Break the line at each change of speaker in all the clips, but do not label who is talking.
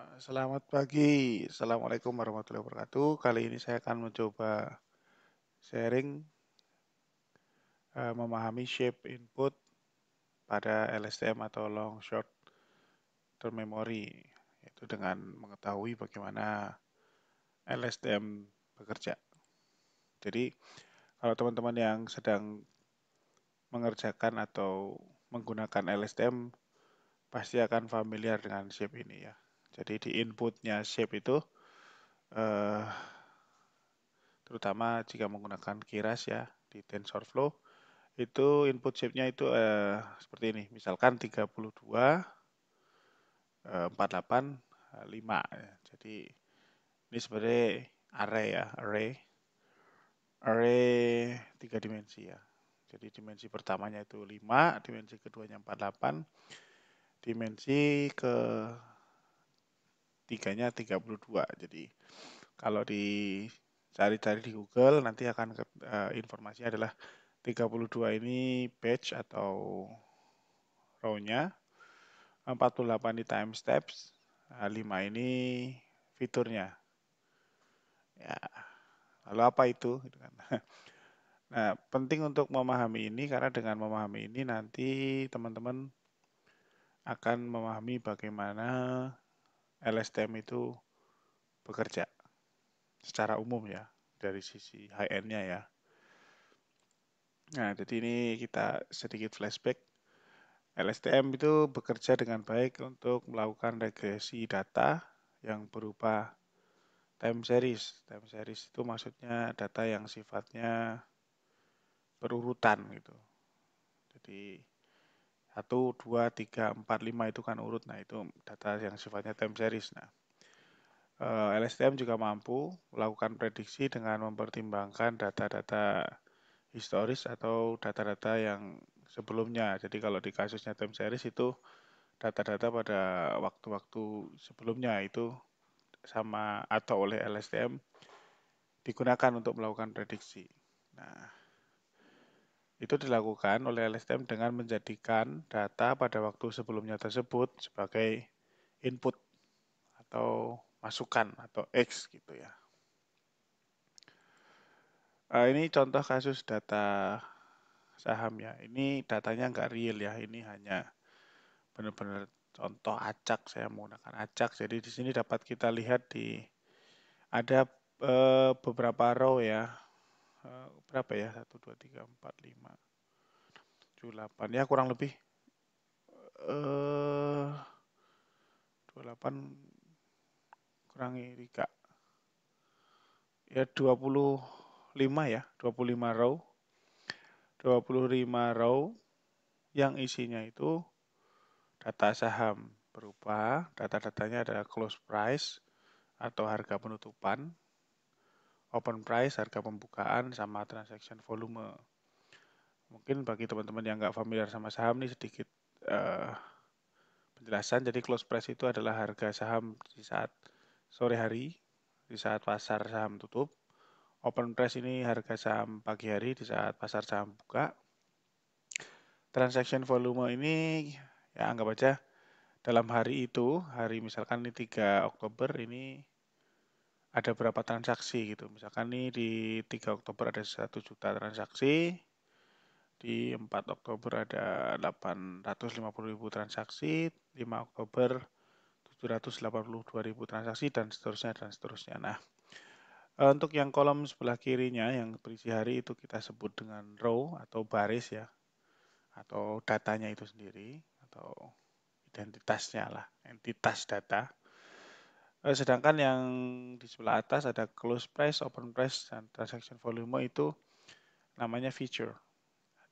Eh, selamat pagi, Assalamualaikum warahmatullahi wabarakatuh. Kali ini saya akan mencoba sharing uh, memahami shape input pada LSTM atau long short term memory, yaitu dengan mengetahui bagaimana LSTM bekerja. Jadi, kalau teman-teman yang sedang mengerjakan atau menggunakan LSTM, pasti akan familiar dengan shape ini ya. Jadi di inputnya shape itu eh, terutama jika menggunakan keras ya di TensorFlow itu input shape-nya itu eh, seperti ini. Misalkan 32 eh, 48 5. Eh, Jadi ini sebenarnya array ya, array array tiga dimensi ya. Jadi dimensi pertamanya itu 5, dimensi keduanya 48, dimensi ke tiganya 32 jadi kalau dicari-cari di Google nanti akan ke, uh, tiga adalah 32 ini batch atau row-nya 48 di time steps 5 ini fiturnya ya lalu apa itu gitu kan. nah penting untuk memahami ini karena dengan memahami ini nanti teman-teman akan memahami bagaimana LSTM itu bekerja secara umum ya dari sisi high end-nya ya. Nah, jadi ini kita sedikit flashback. LSTM itu bekerja dengan baik untuk melakukan regresi data yang berupa time series. Time series itu maksudnya data yang sifatnya berurutan gitu. Jadi 1, 2, 3, 4, 5 itu kan urut. Nah, itu data yang sifatnya time series. Nah, eh, LSTM juga mampu melakukan prediksi dengan mempertimbangkan data-data historis atau data-data yang sebelumnya. Jadi kalau di kasusnya time series itu data-data pada waktu-waktu sebelumnya itu sama atau oleh LSTM digunakan untuk melakukan prediksi. Nah, itu dilakukan oleh LSTM dengan menjadikan data pada waktu sebelumnya tersebut sebagai input atau masukan atau X gitu ya. Uh, ini contoh kasus data saham ya. Ini datanya nggak real ya. Ini hanya benar-benar contoh acak. Saya menggunakan acak. Jadi di sini dapat kita lihat di ada uh, beberapa row ya Eh, berapa ya? 1 2 3 4 5 7 8. Ya kurang lebih eh uh, 28 kurangi Rika. Ya 25 ya, 25 row. 25 row yang isinya itu data saham berupa data-datanya adalah close price atau harga penutupan open price harga pembukaan sama transaction volume. Mungkin bagi teman-teman yang nggak familiar sama saham nih sedikit uh, penjelasan. Jadi close price itu adalah harga saham di saat sore hari, di saat pasar saham tutup. Open price ini harga saham pagi hari di saat pasar saham buka. Transaction volume ini ya anggap aja dalam hari itu, hari misalkan ini 3 Oktober ini ada berapa transaksi gitu. Misalkan nih di 3 Oktober ada 1 juta transaksi, di 4 Oktober ada 850.000 transaksi, 5 Oktober 782 transaksi, dan seterusnya, dan seterusnya. Nah, eh, untuk yang kolom sebelah kirinya yang berisi hari itu kita sebut dengan row atau baris ya, atau datanya itu sendiri, atau identitasnya lah, entitas data. Eh, sedangkan yang di sebelah atas ada close price, open price, dan transaction volume itu namanya feature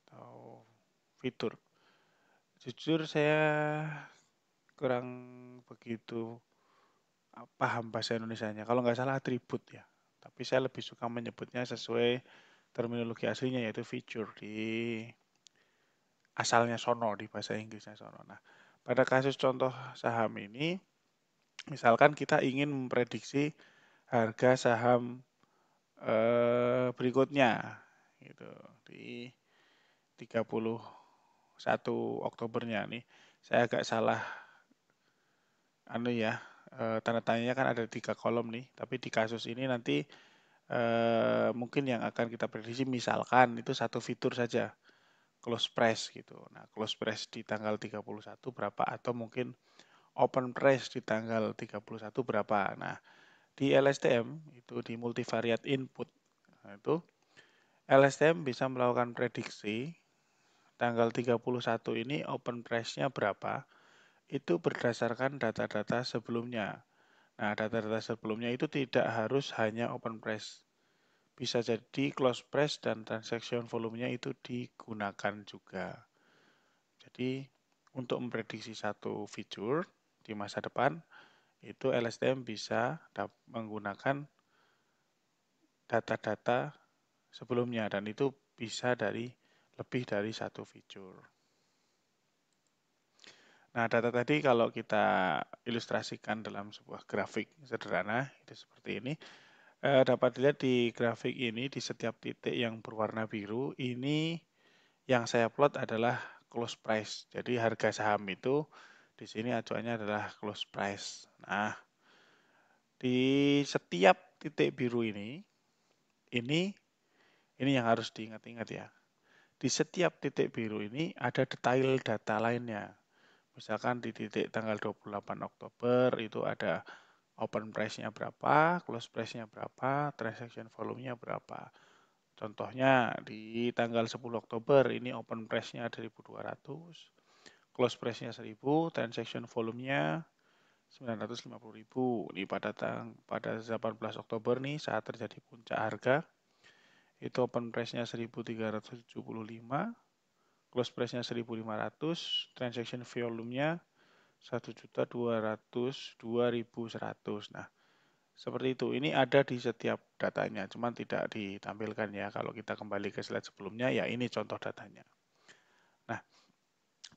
atau fitur. Jujur saya kurang begitu paham bahasa Indonesia-nya. Kalau nggak salah atribut ya. Tapi saya lebih suka menyebutnya sesuai terminologi aslinya yaitu feature di asalnya sono di bahasa Inggrisnya sono. Nah, pada kasus contoh saham ini Misalkan kita ingin memprediksi harga saham eh, berikutnya gitu di 31 Oktobernya nih. Saya agak salah anu ya, eh, tanda tanya kan ada tiga kolom nih, tapi di kasus ini nanti eh, mungkin yang akan kita prediksi misalkan itu satu fitur saja close price gitu. Nah, close price di tanggal 31 berapa atau mungkin open price di tanggal 31 berapa. Nah, di LSTM itu di multivariate input nah, itu LSTM bisa melakukan prediksi tanggal 31 ini open price-nya berapa itu berdasarkan data-data sebelumnya. Nah, data-data sebelumnya itu tidak harus hanya open price. Bisa jadi close price dan transaction volumenya itu digunakan juga. Jadi, untuk memprediksi satu fitur, di masa depan itu LSTM bisa menggunakan data-data sebelumnya dan itu bisa dari lebih dari satu fitur. Nah, data tadi kalau kita ilustrasikan dalam sebuah grafik sederhana itu seperti ini. E, dapat dilihat di grafik ini di setiap titik yang berwarna biru ini yang saya plot adalah close price. Jadi harga saham itu di sini acuannya adalah close price. Nah, di setiap titik biru ini, ini ini yang harus diingat-ingat ya. Di setiap titik biru ini ada detail data lainnya. Misalkan di titik tanggal 28 Oktober itu ada open price-nya berapa, close price-nya berapa, transaction volume-nya berapa. Contohnya di tanggal 10 Oktober ini open price-nya 1200, close price-nya 1000, transaction volume-nya 950.000. Ini pada tang pada 18 Oktober nih saat terjadi puncak harga itu open price-nya 1375, close price-nya 1500, transaction volume-nya 1.202.100. Nah, seperti itu. Ini ada di setiap datanya, cuman tidak ditampilkan ya. Kalau kita kembali ke slide sebelumnya, ya ini contoh datanya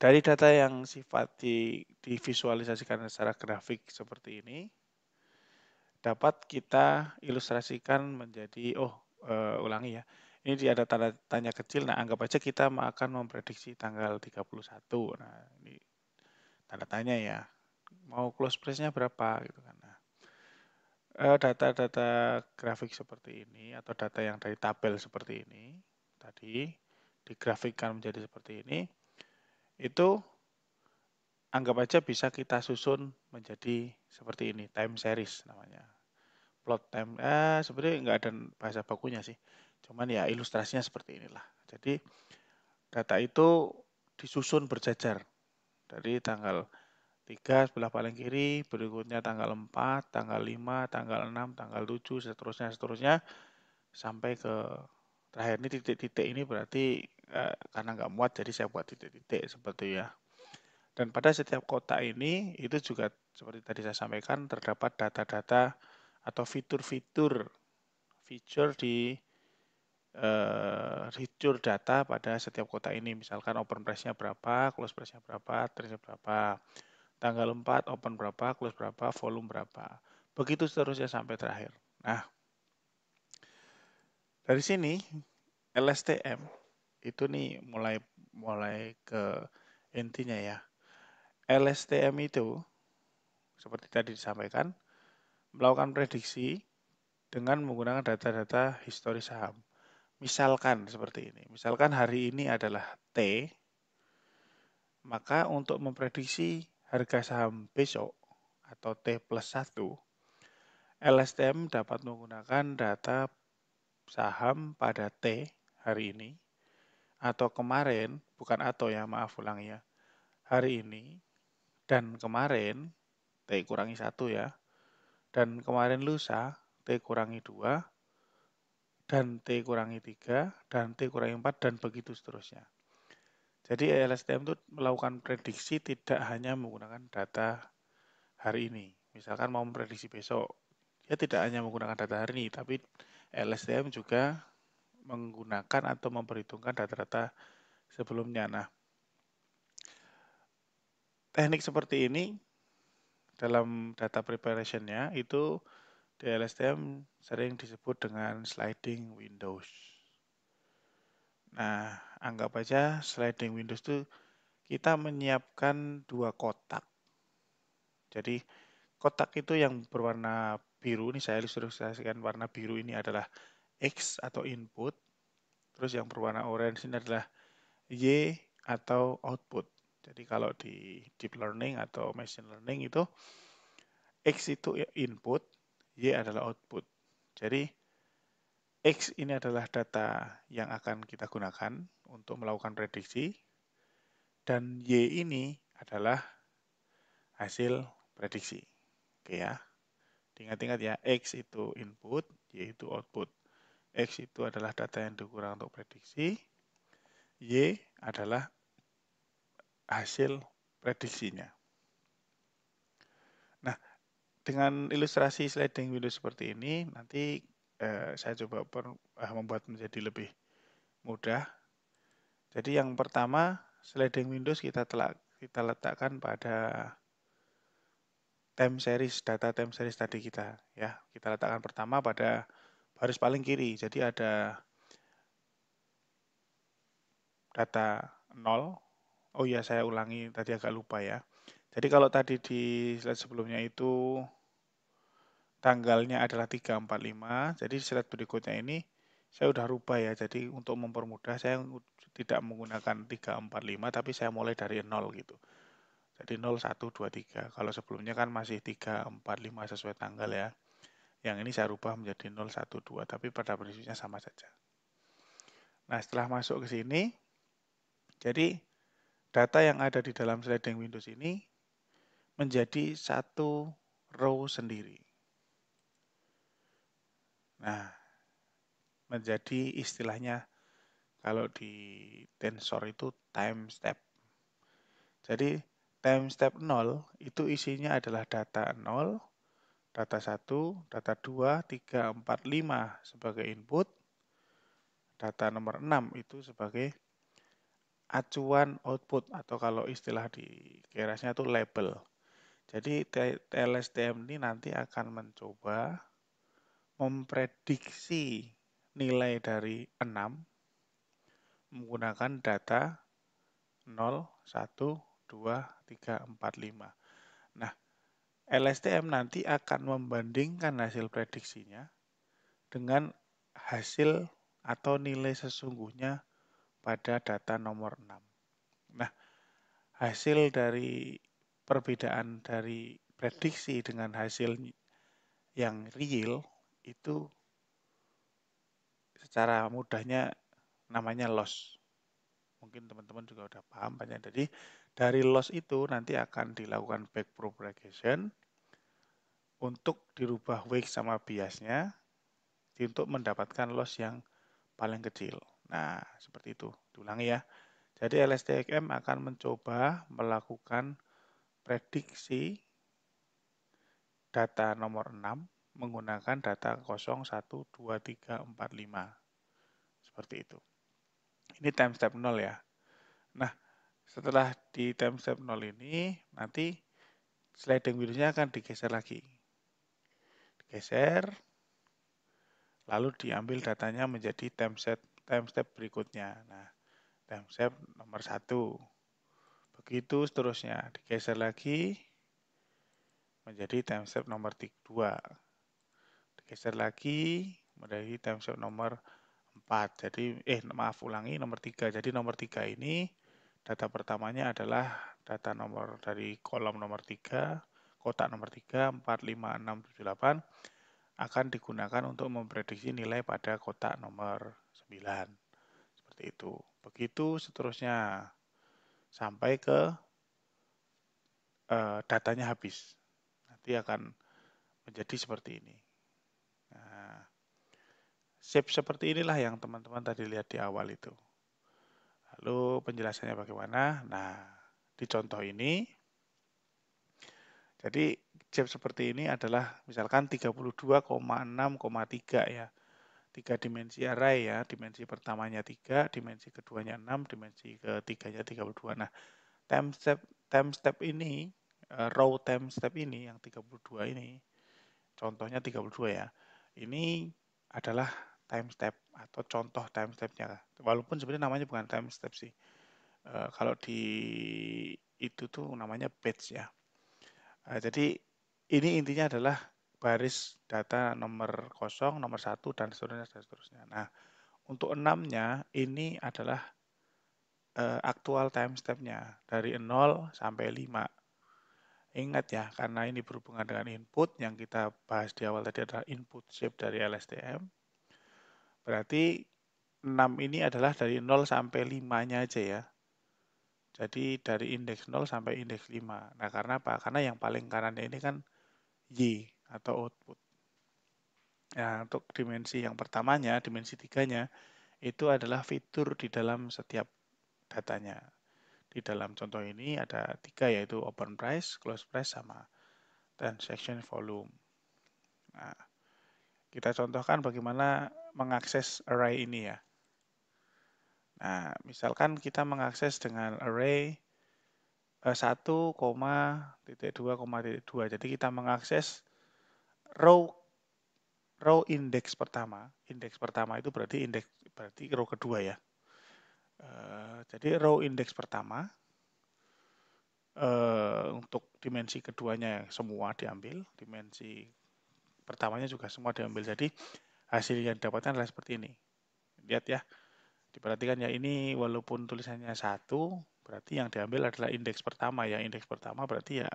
dari data yang sifat di, divisualisasikan secara grafik seperti ini, dapat kita ilustrasikan menjadi, oh uh, ulangi ya, ini ada tanda tanya kecil, nah anggap aja kita akan memprediksi tanggal 31. Nah, ini tanda tanya ya, mau close price-nya berapa gitu kan. Nah, eh, data-data grafik seperti ini atau data yang dari tabel seperti ini tadi digrafikkan menjadi seperti ini itu anggap aja bisa kita susun menjadi seperti ini, time series namanya. Plot time, eh, sebenarnya nggak ada bahasa bakunya sih, cuman ya ilustrasinya seperti inilah. Jadi data itu disusun berjajar dari tanggal 3 sebelah paling kiri, berikutnya tanggal 4, tanggal 5, tanggal 6, tanggal 7, seterusnya, seterusnya, sampai ke terakhir ini titik-titik ini berarti Eh, karena nggak muat jadi saya buat titik-titik seperti ya. Dan pada setiap kotak ini itu juga seperti tadi saya sampaikan terdapat data-data atau fitur-fitur feature di uh, eh, feature data pada setiap kotak ini. Misalkan open price-nya berapa, close price-nya berapa, trade-nya berapa, tanggal 4 open berapa, close berapa, volume berapa. Begitu seterusnya sampai terakhir. Nah, dari sini LSTM itu nih mulai mulai ke intinya ya. LSTM itu seperti tadi disampaikan melakukan prediksi dengan menggunakan data-data histori saham. Misalkan seperti ini. Misalkan hari ini adalah T, maka untuk memprediksi harga saham besok atau T plus 1, LSTM dapat menggunakan data saham pada T hari ini atau kemarin, bukan atau ya, maaf ulang ya. Hari ini dan kemarin, T kurangi satu ya. Dan kemarin lusa, T kurangi dua dan T kurangi tiga dan T kurangi empat dan begitu seterusnya. Jadi LSTM itu melakukan prediksi tidak hanya menggunakan data hari ini. Misalkan mau memprediksi besok, ya tidak hanya menggunakan data hari ini, tapi LSTM juga menggunakan atau memperhitungkan data data sebelumnya. Nah, teknik seperti ini dalam data preparation-nya itu di LSTM sering disebut dengan sliding windows. Nah, anggap aja sliding windows itu kita menyiapkan dua kotak. Jadi, kotak itu yang berwarna biru, ini saya ilustrasikan warna biru ini adalah X atau input. Terus yang berwarna orange ini adalah Y atau output. Jadi kalau di deep learning atau machine learning itu X itu input, Y adalah output. Jadi X ini adalah data yang akan kita gunakan untuk melakukan prediksi dan Y ini adalah hasil prediksi. Oke ya. Ingat-ingat ya, X itu input, Y itu output. X itu adalah data yang digunakan untuk prediksi. Y adalah hasil prediksinya. Nah, dengan ilustrasi sliding window seperti ini, nanti eh, saya coba per, eh, membuat menjadi lebih mudah. Jadi yang pertama, sliding windows kita telah kita letakkan pada time series data time series tadi kita ya. Kita letakkan pertama pada Baris paling kiri, jadi ada data 0. Oh ya, saya ulangi tadi agak lupa ya. Jadi kalau tadi di slide sebelumnya itu tanggalnya adalah 345, jadi di slide berikutnya ini saya udah rubah ya. Jadi untuk mempermudah saya tidak menggunakan 345 tapi saya mulai dari 0 gitu. Jadi 0123 Kalau sebelumnya kan masih 345 sesuai tanggal ya. Yang ini saya rubah menjadi 012, tapi pada prinsipnya sama saja. Nah, setelah masuk ke sini, jadi data yang ada di dalam sliding Windows ini menjadi satu row sendiri. Nah, menjadi istilahnya kalau di tensor itu time step. Jadi time step 0 itu isinya adalah data 0 data 1, data 2, 3, 4, 5 sebagai input, data nomor 6 itu sebagai acuan output atau kalau istilah di kerasnya itu label. Jadi LSTM ini nanti akan mencoba memprediksi nilai dari 6 menggunakan data 0, 1, 2, 3, 4, 5. LSTM nanti akan membandingkan hasil prediksinya dengan hasil atau nilai sesungguhnya pada data nomor 6. Nah, hasil dari perbedaan dari prediksi dengan hasil yang real itu secara mudahnya namanya loss. Mungkin teman-teman juga sudah paham banyak. Jadi dari loss itu nanti akan dilakukan back propagation untuk dirubah wake sama biasnya untuk mendapatkan loss yang paling kecil. Nah, seperti itu. Diulangi ya. Jadi LSTM akan mencoba melakukan prediksi data nomor 6 menggunakan data 0, 1, 2, 3, 4, 5. Seperti itu. Ini time step 0 ya. Nah, setelah di time step 0 ini, nanti sliding wheel-nya akan digeser lagi geser, lalu diambil datanya menjadi time step time step berikutnya. Nah, time step nomor satu. Begitu seterusnya, digeser lagi menjadi time step nomor 2. Digeser lagi menjadi step nomor empat. Jadi eh maaf ulangi nomor tiga. Jadi nomor tiga ini data pertamanya adalah data nomor dari kolom nomor tiga kotak nomor 3, 4, 5, 6, 7, 8 akan digunakan untuk memprediksi nilai pada kotak nomor 9. Seperti itu. Begitu seterusnya sampai ke uh, datanya habis. Nanti akan menjadi seperti ini. Nah, shape seperti inilah yang teman-teman tadi lihat di awal itu. Lalu penjelasannya bagaimana? Nah, di contoh ini jadi gap seperti ini adalah misalkan 32,6,3 ya. tiga dimensi array ya, dimensi pertamanya 3, dimensi keduanya 6, dimensi ketiganya 32. Nah, time step time step ini eh, row time step ini yang 32 ini contohnya 32 ya. Ini adalah time step atau contoh time stepnya. Walaupun sebenarnya namanya bukan time step sih. E, kalau di itu tuh namanya batch ya. Nah, jadi ini intinya adalah baris data nomor kosong, nomor satu, dan seterusnya. Dan seterusnya. Nah, untuk enamnya ini adalah uh, aktual stepnya dari 0 sampai 5. Ingat ya, karena ini berhubungan dengan input yang kita bahas di awal tadi adalah input shape dari LSTM. Berarti 6 ini adalah dari 0 sampai 5-nya aja ya. Jadi dari indeks 0 sampai indeks 5. Nah, karena apa? Karena yang paling kanan ini kan Y atau output. Nah, untuk dimensi yang pertamanya, dimensi tiganya, itu adalah fitur di dalam setiap datanya. Di dalam contoh ini ada tiga yaitu open price, close price, sama transaction volume. Nah, kita contohkan bagaimana mengakses array ini ya. Nah, misalkan kita mengakses dengan array 1,2,2. Eh, jadi kita mengakses row row indeks pertama. Indeks pertama itu berarti indeks berarti row kedua ya. Eh, jadi row indeks pertama eh, untuk dimensi keduanya semua diambil, dimensi pertamanya juga semua diambil. Jadi hasil yang didapatkan adalah seperti ini. Lihat ya. Diperhatikan ya ini walaupun tulisannya satu, berarti yang diambil adalah indeks pertama ya. Indeks pertama berarti ya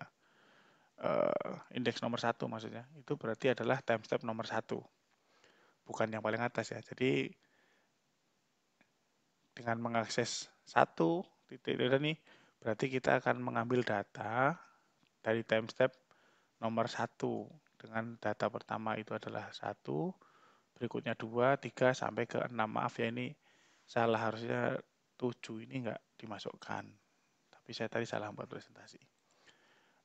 uh, indeks nomor satu maksudnya. Itu berarti adalah time step nomor satu, bukan yang paling atas ya. Jadi dengan mengakses satu titik data nih, berarti kita akan mengambil data dari time step nomor satu dengan data pertama itu adalah satu, berikutnya dua tiga sampai ke enam Maaf ya ini salah harusnya 7 ini enggak dimasukkan tapi saya tadi salah buat presentasi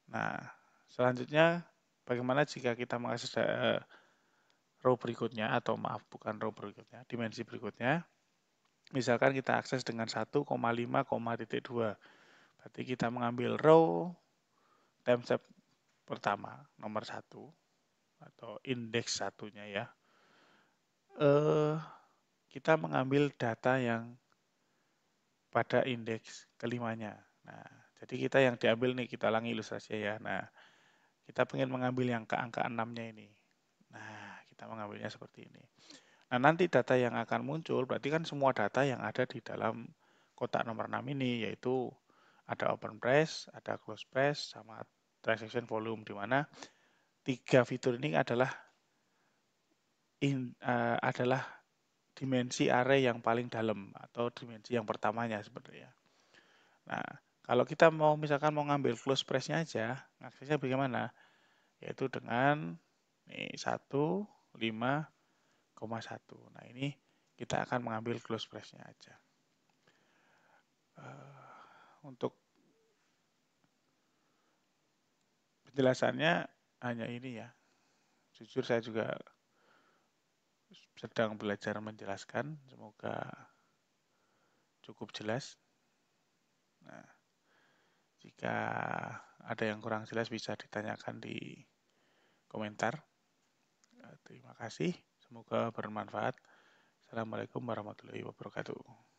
nah selanjutnya bagaimana jika kita mengakses eh, row berikutnya atau maaf bukan row berikutnya dimensi berikutnya misalkan kita akses dengan 1,5,2 berarti kita mengambil row timestamp pertama nomor satu atau indeks satunya ya eh kita mengambil data yang pada indeks kelimanya. Nah, jadi kita yang diambil nih, kita ulangi ilustrasi ya. Nah, kita pengen mengambil yang ke angka enamnya ini. Nah, kita mengambilnya seperti ini. Nah, nanti data yang akan muncul, berarti kan semua data yang ada di dalam kotak nomor 6 ini, yaitu ada open price, ada close price, sama transaction volume, di mana tiga fitur ini adalah in, uh, adalah dimensi array yang paling dalam atau dimensi yang pertamanya sebenarnya. Nah, kalau kita mau misalkan mau ngambil close press-nya aja, aksesnya bagaimana? Yaitu dengan nih, 1, 5, 1. Nah, ini kita akan mengambil close press-nya aja. Uh, untuk penjelasannya hanya ini ya. Jujur saya juga sedang belajar menjelaskan. Semoga cukup jelas. Nah, jika ada yang kurang jelas bisa ditanyakan di komentar. Terima kasih. Semoga bermanfaat. Assalamualaikum warahmatullahi wabarakatuh.